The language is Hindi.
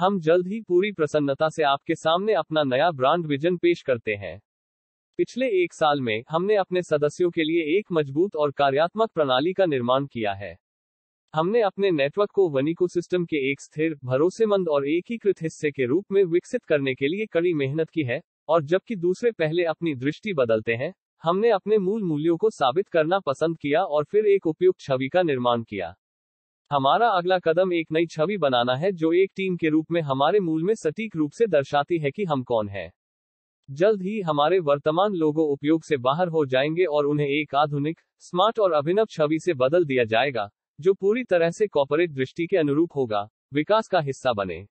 हम जल्द ही पूरी प्रसन्नता से आपके सामने अपना नया ब्रांड विजन पेश करते हैं पिछले एक साल में हमने अपने सदस्यों के लिए एक मजबूत और कार्यात्मक प्रणाली का निर्माण किया है हमने अपने नेटवर्क को वन सिस्टम के एक स्थिर भरोसेमंद और एकीकृत हिस्से के रूप में विकसित करने के लिए कड़ी मेहनत की है और जबकि दूसरे पहले अपनी दृष्टि बदलते हैं हमने अपने मूल मूल्यों को साबित करना पसंद किया और फिर एक उपयुक्त छवि का निर्माण किया हमारा अगला कदम एक नई छवि बनाना है जो एक टीम के रूप में हमारे मूल में सटीक रूप से दर्शाती है कि हम कौन हैं जल्द ही हमारे वर्तमान लोगो उपयोग से बाहर हो जाएंगे और उन्हें एक आधुनिक स्मार्ट और अभिनव छवि से बदल दिया जाएगा जो पूरी तरह से कॉपोरेट दृष्टि के अनुरूप होगा विकास का हिस्सा बने